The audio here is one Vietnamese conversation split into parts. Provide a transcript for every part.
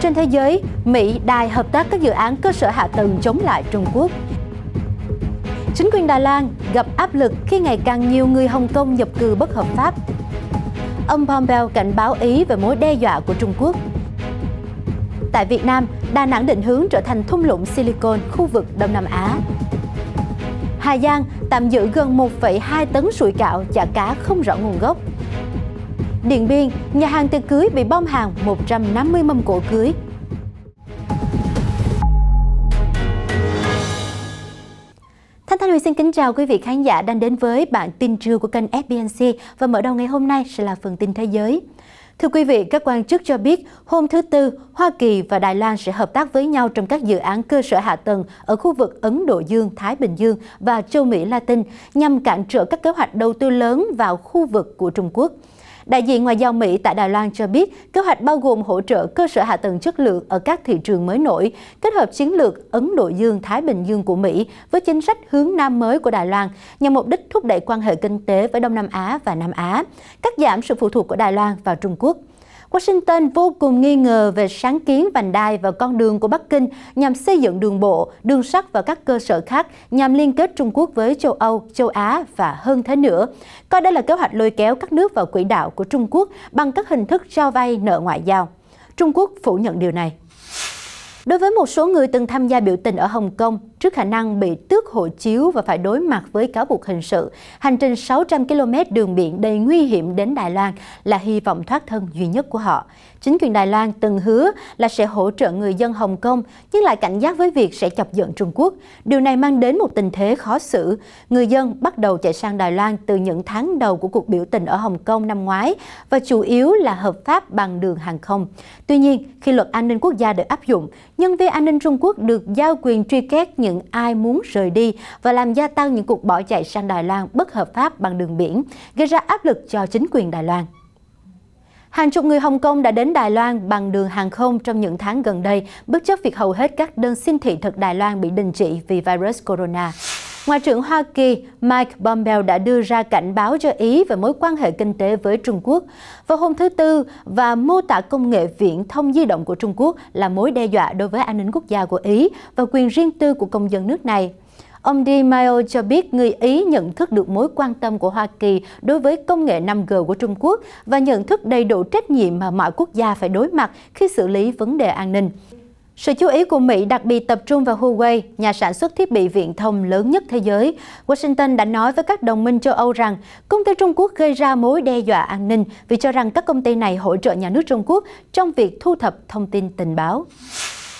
Trên thế giới, Mỹ đài hợp tác các dự án cơ sở hạ tầng chống lại Trung Quốc. Chính quyền Đài Loan gặp áp lực khi ngày càng nhiều người Hồng Kông nhập cư bất hợp pháp. Ông Pompeo cảnh báo Ý về mối đe dọa của Trung Quốc. Tại Việt Nam, Đà Nẵng định hướng trở thành thung lũng silicon khu vực Đông Nam Á. Hà Giang tạm giữ gần 1,2 tấn sủi cạo chả cá không rõ nguồn gốc. Điện Biên, nhà hàng tiệc cưới bị bom hàng 150 mâm cổ cưới. Thanh Thanh Huy xin kính chào quý vị khán giả đang đến với bản tin trưa của kênh FBNC và mở đầu ngày hôm nay sẽ là phần tin thế giới. Thưa quý vị, các quan chức cho biết hôm thứ Tư, Hoa Kỳ và Đài Loan sẽ hợp tác với nhau trong các dự án cơ sở hạ tầng ở khu vực Ấn Độ Dương, Thái Bình Dương và châu Mỹ Latin nhằm cản trở các kế hoạch đầu tư lớn vào khu vực của Trung Quốc. Đại diện Ngoại giao Mỹ tại Đài Loan cho biết, kế hoạch bao gồm hỗ trợ cơ sở hạ tầng chất lượng ở các thị trường mới nổi, kết hợp chiến lược Ấn Độ Dương-Thái Bình Dương của Mỹ với chính sách hướng Nam mới của Đài Loan nhằm mục đích thúc đẩy quan hệ kinh tế với Đông Nam Á và Nam Á, cắt giảm sự phụ thuộc của Đài Loan vào Trung Quốc. Washington vô cùng nghi ngờ về sáng kiến vành đai và con đường của Bắc Kinh nhằm xây dựng đường bộ, đường sắt và các cơ sở khác nhằm liên kết Trung Quốc với châu Âu, châu Á và hơn thế nữa. Coi đây là kế hoạch lôi kéo các nước vào quỹ đạo của Trung Quốc bằng các hình thức cho vay nợ ngoại giao. Trung Quốc phủ nhận điều này. Đối với một số người từng tham gia biểu tình ở Hồng Kông, trước khả năng bị tước hộ chiếu và phải đối mặt với cáo buộc hình sự. Hành trình 600 km đường biển đầy nguy hiểm đến Đài Loan là hy vọng thoát thân duy nhất của họ. Chính quyền Đài Loan từng hứa là sẽ hỗ trợ người dân Hồng Kông, nhưng lại cảnh giác với việc sẽ chọc giận Trung Quốc. Điều này mang đến một tình thế khó xử. Người dân bắt đầu chạy sang Đài Loan từ những tháng đầu của cuộc biểu tình ở Hồng Kông năm ngoái và chủ yếu là hợp pháp bằng đường hàng không. Tuy nhiên, khi luật an ninh quốc gia được áp dụng, nhân viên an ninh Trung Quốc được giao quyền truy kết những những ai muốn rời đi và làm gia tăng những cuộc bỏ chạy sang Đài Loan bất hợp pháp bằng đường biển, gây ra áp lực cho chính quyền Đài Loan. Hàng chục người Hồng Kông đã đến Đài Loan bằng đường hàng không trong những tháng gần đây, bất chấp việc hầu hết các đơn xin thị thực Đài Loan bị đình chỉ vì virus corona. Ngoại trưởng Hoa Kỳ Mike Pompeo đã đưa ra cảnh báo cho Ý về mối quan hệ kinh tế với Trung Quốc vào hôm thứ Tư và mô tả công nghệ viễn thông di động của Trung Quốc là mối đe dọa đối với an ninh quốc gia của Ý và quyền riêng tư của công dân nước này. Ông Di Maio cho biết người Ý nhận thức được mối quan tâm của Hoa Kỳ đối với công nghệ 5G của Trung Quốc và nhận thức đầy đủ trách nhiệm mà mọi quốc gia phải đối mặt khi xử lý vấn đề an ninh. Sự chú ý của Mỹ đặc biệt tập trung vào Huawei, nhà sản xuất thiết bị viễn thông lớn nhất thế giới. Washington đã nói với các đồng minh châu Âu rằng công ty Trung Quốc gây ra mối đe dọa an ninh vì cho rằng các công ty này hỗ trợ nhà nước Trung Quốc trong việc thu thập thông tin tình báo.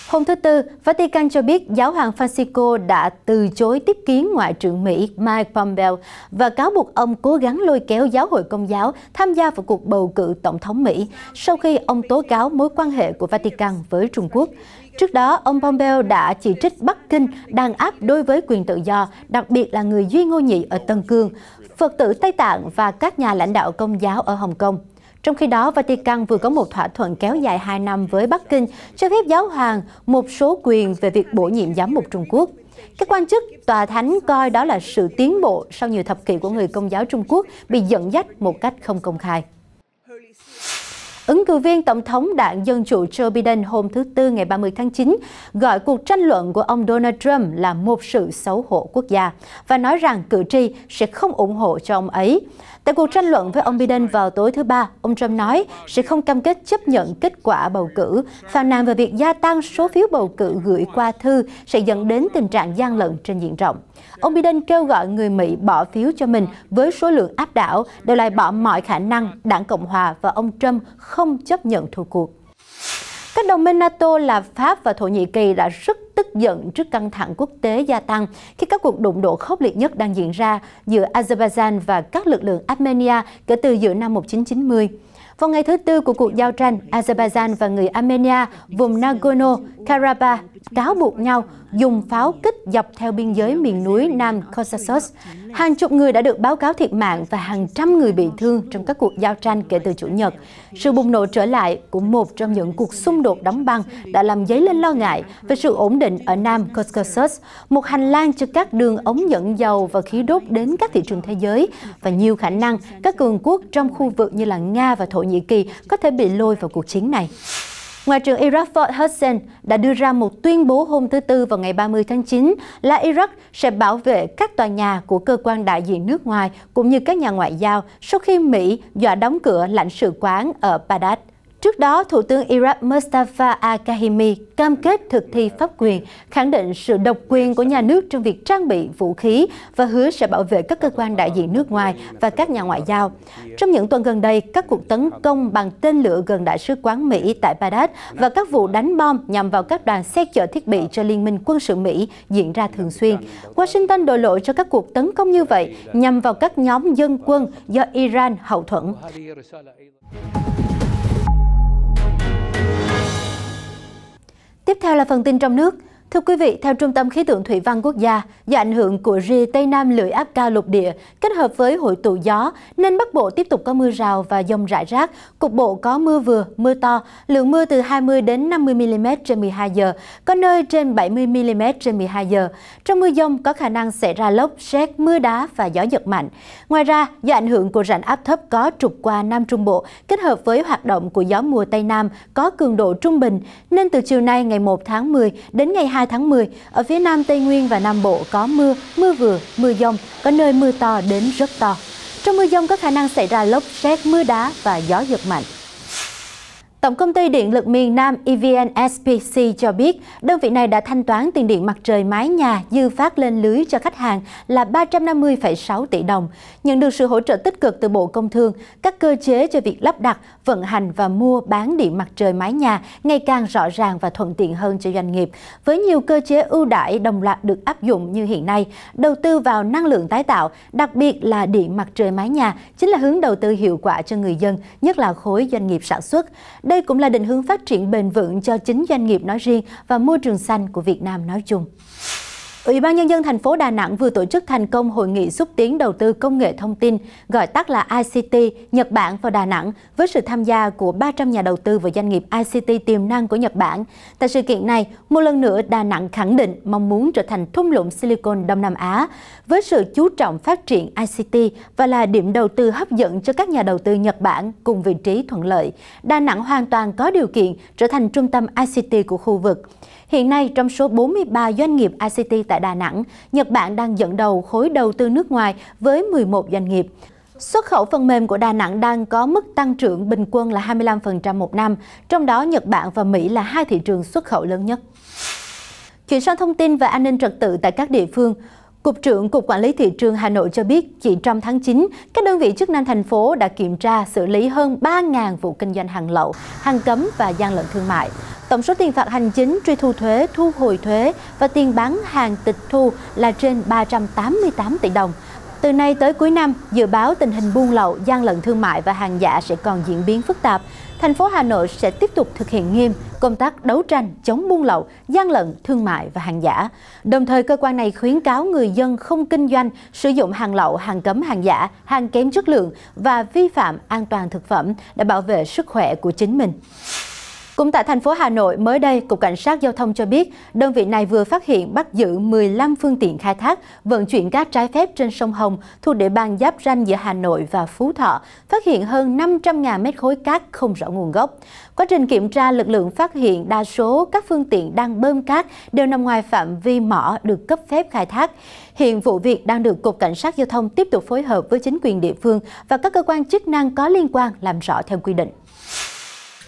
Hôm thứ Tư, Vatican cho biết giáo hoàng Francisco đã từ chối tiếp kiến Ngoại trưởng Mỹ Mike Pompeo và cáo buộc ông cố gắng lôi kéo giáo hội công giáo tham gia vào cuộc bầu cử tổng thống Mỹ sau khi ông tố cáo mối quan hệ của Vatican với Trung Quốc. Trước đó, ông Pompeo đã chỉ trích Bắc Kinh đàn áp đối với quyền tự do, đặc biệt là người Duy Ngô Nhị ở Tân Cương, Phật tử Tây Tạng và các nhà lãnh đạo công giáo ở Hồng Kông. Trong khi đó, Vatican vừa có một thỏa thuận kéo dài 2 năm với Bắc Kinh cho phép giáo hoàng một số quyền về việc bổ nhiệm giám mục Trung Quốc. Các quan chức tòa thánh coi đó là sự tiến bộ sau nhiều thập kỷ của người công giáo Trung Quốc bị dẫn dắt một cách không công khai. Ứng cử viên Tổng thống đảng Dân Chủ Joe Biden hôm thứ Tư ngày 30 tháng 9 gọi cuộc tranh luận của ông Donald Trump là một sự xấu hổ quốc gia và nói rằng cử tri sẽ không ủng hộ cho ông ấy. Tại cuộc tranh luận với ông Biden vào tối thứ Ba, ông Trump nói sẽ không cam kết chấp nhận kết quả bầu cử, phàn nàn về việc gia tăng số phiếu bầu cử gửi qua thư sẽ dẫn đến tình trạng gian lận trên diện rộng. Ông Biden kêu gọi người Mỹ bỏ phiếu cho mình với số lượng áp đảo để lại bỏ mọi khả năng đảng Cộng Hòa và ông Trump không chấp nhận thua cuộc. Các đồng minh NATO là Pháp và Thổ Nhĩ Kỳ đã rất tức giận trước căng thẳng quốc tế gia tăng khi các cuộc đụng độ khốc liệt nhất đang diễn ra giữa Azerbaijan và các lực lượng Armenia kể từ giữa năm 1990. Vào ngày thứ Tư của cuộc giao tranh, Azerbaijan và người Armenia vùng Nagorno-Karabakh cáo buộc nhau dùng pháo kích dọc theo biên giới miền núi Nam Caucasus. Hàng chục người đã được báo cáo thiệt mạng và hàng trăm người bị thương trong các cuộc giao tranh kể từ Chủ nhật. Sự bùng nổ trở lại của một trong những cuộc xung đột đóng băng đã làm dấy lên lo ngại về sự ổn định định ở Nam Caucasus, một hành lang cho các đường ống dẫn dầu và khí đốt đến các thị trường thế giới và nhiều khả năng các cường quốc trong khu vực như là Nga và Thổ Nhĩ Kỳ có thể bị lôi vào cuộc chiến này. Ngoại trưởng Iraq Ford Hudson đã đưa ra một tuyên bố hôm thứ Tư vào ngày 30 tháng 9 là Iraq sẽ bảo vệ các tòa nhà của cơ quan đại diện nước ngoài cũng như các nhà ngoại giao sau khi Mỹ dọa đóng cửa lãnh sự quán ở Baghdad. Trước đó, Thủ tướng Iraq Mustafa Al-Kahimi cam kết thực thi pháp quyền, khẳng định sự độc quyền của nhà nước trong việc trang bị vũ khí và hứa sẽ bảo vệ các cơ quan đại diện nước ngoài và các nhà ngoại giao. Trong những tuần gần đây, các cuộc tấn công bằng tên lửa gần đại sứ quán Mỹ tại Baghdad và các vụ đánh bom nhằm vào các đoàn xe chở thiết bị cho Liên minh quân sự Mỹ diễn ra thường xuyên. Washington đổ lỗi cho các cuộc tấn công như vậy nhằm vào các nhóm dân quân do Iran hậu thuẫn. Tiếp theo là phần tin trong nước. Thưa quý vị, theo Trung tâm Khí tượng Thủy văn Quốc gia, do ảnh hưởng của rìa Tây Nam lưỡi áp cao lục địa kết hợp với hội tụ gió, nên Bắc Bộ tiếp tục có mưa rào và dông rải rác, cục bộ có mưa vừa, mưa to, lượng mưa từ 20 đến 50 mm trên 12 giờ, có nơi trên 70 mm trên 12 giờ. Trong mưa dông có khả năng xảy ra lốc, xét mưa đá và gió giật mạnh. Ngoài ra, do ảnh hưởng của rãnh áp thấp có trục qua Nam Trung Bộ kết hợp với hoạt động của gió mùa Tây Nam có cường độ trung bình, nên từ chiều nay ngày 1 tháng 10 đến ngày 2 2 tháng 10, ở phía Nam Tây Nguyên và Nam Bộ có mưa, mưa vừa, mưa dông, có nơi mưa to đến rất to. Trong mưa dông có khả năng xảy ra lốc, xét, mưa đá và gió giật mạnh. Tổng công ty điện lực miền Nam EVN cho biết, đơn vị này đã thanh toán tiền điện mặt trời mái nhà dư phát lên lưới cho khách hàng là 350,6 tỷ đồng. Nhận được sự hỗ trợ tích cực từ Bộ Công Thương, các cơ chế cho việc lắp đặt, vận hành và mua bán điện mặt trời mái nhà ngày càng rõ ràng và thuận tiện hơn cho doanh nghiệp. Với nhiều cơ chế ưu đãi đồng loạt được áp dụng như hiện nay, đầu tư vào năng lượng tái tạo, đặc biệt là điện mặt trời mái nhà chính là hướng đầu tư hiệu quả cho người dân, nhất là khối doanh nghiệp sản xuất. Đây cũng là định hướng phát triển bền vững cho chính doanh nghiệp nói riêng và môi trường xanh của Việt Nam nói chung. Ủy ban Nhân dân thành phố Đà Nẵng vừa tổ chức thành công hội nghị xúc tiến đầu tư công nghệ thông tin, gọi tắt là ICT, Nhật Bản vào Đà Nẵng, với sự tham gia của 300 nhà đầu tư và doanh nghiệp ICT tiềm năng của Nhật Bản. Tại sự kiện này, một lần nữa Đà Nẵng khẳng định mong muốn trở thành thung lũng Silicon Đông Nam Á, với sự chú trọng phát triển ICT và là điểm đầu tư hấp dẫn cho các nhà đầu tư Nhật Bản cùng vị trí thuận lợi. Đà Nẵng hoàn toàn có điều kiện trở thành trung tâm ICT của khu vực. Hiện nay, trong số 43 doanh nghiệp ICT tại tại Đà Nẵng, Nhật Bản đang dẫn đầu khối đầu tư nước ngoài với 11 doanh nghiệp. Xuất khẩu phần mềm của Đà Nẵng đang có mức tăng trưởng bình quân là 25% một năm, trong đó Nhật Bản và Mỹ là hai thị trường xuất khẩu lớn nhất. Chuyển sang thông tin về an ninh trật tự tại các địa phương. Cục trưởng Cục Quản lý Thị trường Hà Nội cho biết, chỉ trong tháng 9, các đơn vị chức năng thành phố đã kiểm tra xử lý hơn 3.000 vụ kinh doanh hàng lậu, hàng cấm và gian lận thương mại. Tổng số tiền phạt hành chính, truy thu thuế, thu hồi thuế và tiền bán hàng tịch thu là trên 388 tỷ đồng. Từ nay tới cuối năm, dự báo tình hình buôn lậu, gian lận thương mại và hàng giả sẽ còn diễn biến phức tạp thành phố Hà Nội sẽ tiếp tục thực hiện nghiêm công tác đấu tranh chống buôn lậu, gian lận, thương mại và hàng giả. Đồng thời, cơ quan này khuyến cáo người dân không kinh doanh, sử dụng hàng lậu, hàng cấm, hàng giả, hàng kém chất lượng và vi phạm an toàn thực phẩm để bảo vệ sức khỏe của chính mình. Cũng tại thành phố Hà Nội, mới đây, Cục Cảnh sát Giao thông cho biết, đơn vị này vừa phát hiện bắt giữ 15 phương tiện khai thác, vận chuyển cát trái phép trên sông Hồng thuộc địa bàn giáp ranh giữa Hà Nội và Phú Thọ, phát hiện hơn 500.000 mét khối cát không rõ nguồn gốc. Quá trình kiểm tra, lực lượng phát hiện đa số các phương tiện đang bơm cát đều nằm ngoài phạm vi mỏ được cấp phép khai thác. Hiện vụ việc đang được Cục Cảnh sát Giao thông tiếp tục phối hợp với chính quyền địa phương và các cơ quan chức năng có liên quan làm rõ theo quy định.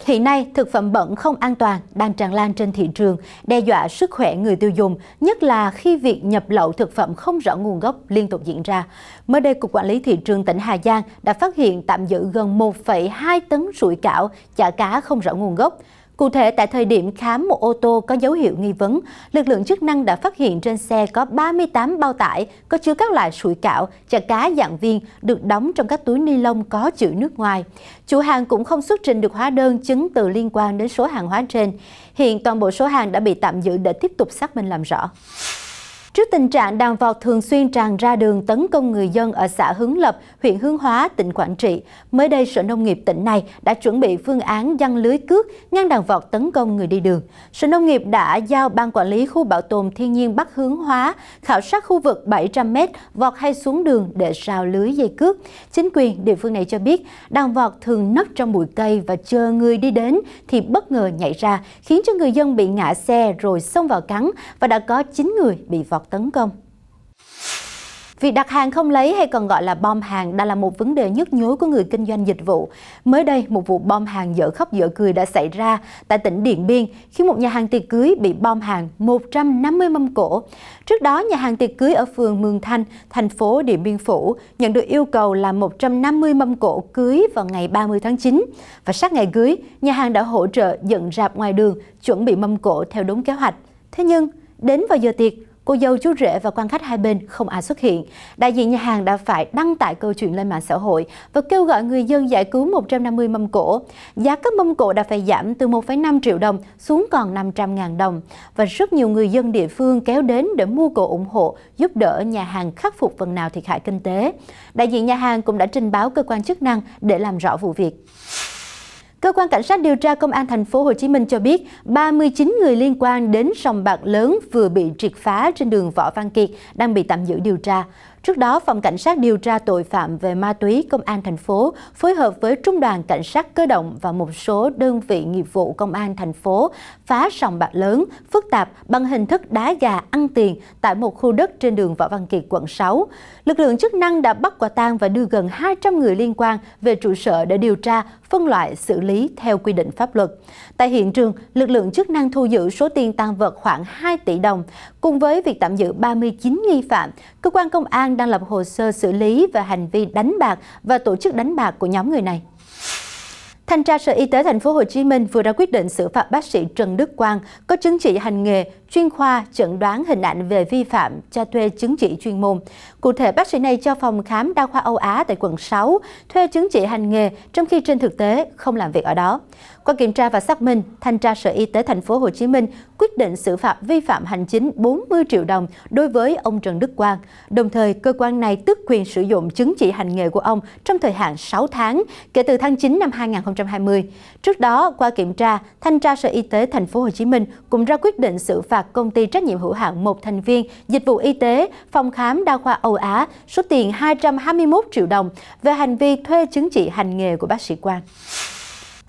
Hiện nay, thực phẩm bẩn không an toàn đang tràn lan trên thị trường, đe dọa sức khỏe người tiêu dùng, nhất là khi việc nhập lậu thực phẩm không rõ nguồn gốc liên tục diễn ra. Mới đây, Cục Quản lý Thị trường tỉnh Hà Giang đã phát hiện tạm giữ gần 1,2 tấn sủi cảo, chả cá không rõ nguồn gốc. Cụ thể, tại thời điểm khám một ô tô có dấu hiệu nghi vấn, lực lượng chức năng đã phát hiện trên xe có 38 bao tải có chứa các loại sủi cảo, chả cá dạng viên được đóng trong các túi ni lông có chữ nước ngoài. Chủ hàng cũng không xuất trình được hóa đơn chứng từ liên quan đến số hàng hóa trên. Hiện toàn bộ số hàng đã bị tạm giữ để tiếp tục xác minh làm rõ. Trước tình trạng đàn vọt thường xuyên tràn ra đường tấn công người dân ở xã Hướng Lập, huyện Hướng Hóa, tỉnh Quảng Trị, mới đây Sở Nông nghiệp tỉnh này đã chuẩn bị phương án giăng lưới cước ngăn đàn vọt tấn công người đi đường. Sở Nông nghiệp đã giao Ban Quản lý Khu Bảo tồn Thiên nhiên Bắc Hướng Hóa khảo sát khu vực 700m vọt hay xuống đường để rào lưới dây cước. Chính quyền địa phương này cho biết đàn vọt thường nấp trong bụi cây và chờ người đi đến thì bất ngờ nhảy ra, khiến cho người dân bị ngã xe rồi xông vào cắn và đã có 9 người bị vọt đọt tấn công. Việc đặt hàng không lấy hay còn gọi là bom hàng đã là một vấn đề nhức nhối của người kinh doanh dịch vụ. Mới đây, một vụ bom hàng dở khóc dở cười đã xảy ra tại tỉnh Điện Biên khi một nhà hàng tiệc cưới bị bom hàng 150 mâm cổ. Trước đó, nhà hàng tiệc cưới ở phường Mường Thanh, thành phố Điện Biên Phủ nhận được yêu cầu là 150 mâm cổ cưới vào ngày 30 tháng 9. Và sát ngày cưới, nhà hàng đã hỗ trợ dựng rạp ngoài đường, chuẩn bị mâm cổ theo đúng kế hoạch. Thế nhưng, đến vào giờ tiệc, cô dâu chú rể và quan khách hai bên không ai xuất hiện. Đại diện nhà hàng đã phải đăng tải câu chuyện lên mạng xã hội và kêu gọi người dân giải cứu 150 mâm cổ. Giá các mâm cổ đã phải giảm từ 1,5 triệu đồng xuống còn 500.000 đồng và rất nhiều người dân địa phương kéo đến để mua cổ ủng hộ giúp đỡ nhà hàng khắc phục phần nào thiệt hại kinh tế. Đại diện nhà hàng cũng đã trình báo cơ quan chức năng để làm rõ vụ việc. Cơ quan Cảnh sát điều tra Công an thành phố Hồ Chí Minh cho biết 39 người liên quan đến sòng bạc lớn vừa bị triệt phá trên đường Võ Văn Kiệt đang bị tạm giữ điều tra. Trước đó, Phòng Cảnh sát điều tra tội phạm về ma túy Công an thành phố phối hợp với Trung đoàn Cảnh sát cơ động và một số đơn vị nghiệp vụ Công an thành phố phá sòng bạc lớn, phức tạp bằng hình thức đá gà ăn tiền tại một khu đất trên đường Võ Văn Kiệt, quận 6. Lực lượng chức năng đã bắt quả tang và đưa gần 200 người liên quan về trụ sở để điều tra, phân loại, xử lý theo quy định pháp luật. Tại hiện trường, lực lượng chức năng thu giữ số tiền tăng vật khoảng 2 tỷ đồng. Cùng với việc tạm giữ 39 nghi phạm, cơ quan công an quan đang lập hồ sơ xử lý về hành vi đánh bạc và tổ chức đánh bạc của nhóm người này. Thanh tra Sở Y tế Thành phố Hồ Chí Minh vừa ra quyết định xử phạt bác sĩ Trần Đức Quang có chứng chỉ hành nghề chuyên khoa chẩn đoán hình ảnh về vi phạm cho thuê chứng chỉ chuyên môn. Cụ thể, bác sĩ này cho phòng khám đa khoa Âu Á tại quận 6 thuê chứng chỉ hành nghề trong khi trên thực tế không làm việc ở đó. Qua kiểm tra và xác minh, thanh tra Sở Y tế thành phố Hồ Chí Minh quyết định xử phạt vi phạm hành chính 40 triệu đồng đối với ông Trần Đức Quang. Đồng thời, cơ quan này tước quyền sử dụng chứng chỉ hành nghề của ông trong thời hạn 6 tháng kể từ tháng 9 năm 2020. Trước đó, qua kiểm tra, thanh tra Sở Y tế thành phố Hồ Chí Minh cũng ra quyết định xử phạt công ty trách nhiệm hữu hạn một thành viên dịch vụ y tế phòng khám đa khoa Âu Á số tiền 221 triệu đồng về hành vi thuê chứng chỉ hành nghề của bác sĩ Quang.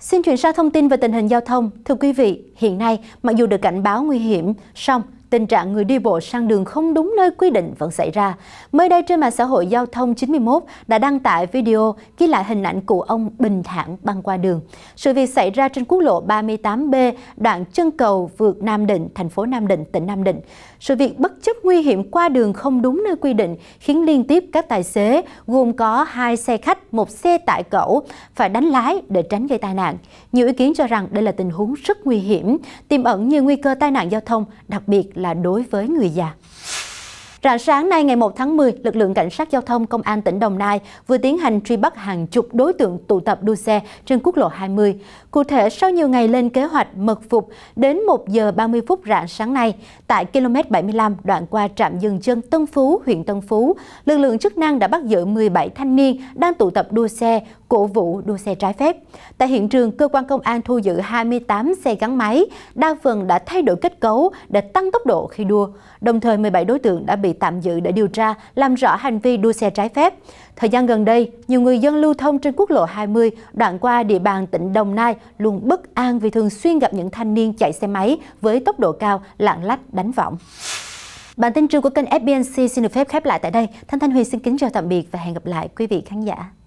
Xin chuyển sang thông tin về tình hình giao thông. Thưa quý vị, hiện nay mặc dù được cảnh báo nguy hiểm, song tình trạng người đi bộ sang đường không đúng nơi quy định vẫn xảy ra. Mới đây trên mạng xã hội Giao thông 91 đã đăng tải video ghi lại hình ảnh cụ ông bình thản băng qua đường. Sự việc xảy ra trên quốc lộ 38B, đoạn chân cầu vượt Nam Định, thành phố Nam Định, tỉnh Nam Định. Sự việc bất chấp nguy hiểm qua đường không đúng nơi quy định khiến liên tiếp các tài xế gồm có hai xe khách, một xe tải cẩu phải đánh lái để tránh gây tai nạn. Nhiều ý kiến cho rằng đây là tình huống rất nguy hiểm, tiềm ẩn nhiều nguy cơ tai nạn giao thông, đặc biệt là đối với người già. Rạng sáng nay ngày 1 tháng 10, lực lượng cảnh sát giao thông công an tỉnh Đồng Nai vừa tiến hành truy bắt hàng chục đối tượng tụ tập đua xe trên quốc lộ 20. Cụ thể, sau nhiều ngày lên kế hoạch mật phục, đến 1 giờ 30 phút rạng sáng nay, tại km 75 đoạn qua trạm dừng chân Tân Phú, huyện Tân Phú, lực lượng chức năng đã bắt giữ 17 thanh niên đang tụ tập đua xe cổ vũ đua xe trái phép. Tại hiện trường, cơ quan công an thu giữ 28 xe gắn máy, đa phần đã thay đổi kết cấu để tăng tốc độ khi đua. Đồng thời, 17 đối tượng đã bị tạm giữ để điều tra, làm rõ hành vi đua xe trái phép. Thời gian gần đây, nhiều người dân lưu thông trên quốc lộ 20 đoạn qua địa bàn tỉnh Đồng Nai luôn bất an vì thường xuyên gặp những thanh niên chạy xe máy với tốc độ cao lạng lách đánh võng. Bản tin trưa của kênh FBNC xin được phép khép lại tại đây. Thanh Thanh Huy xin kính chào tạm biệt và hẹn gặp lại quý vị khán giả.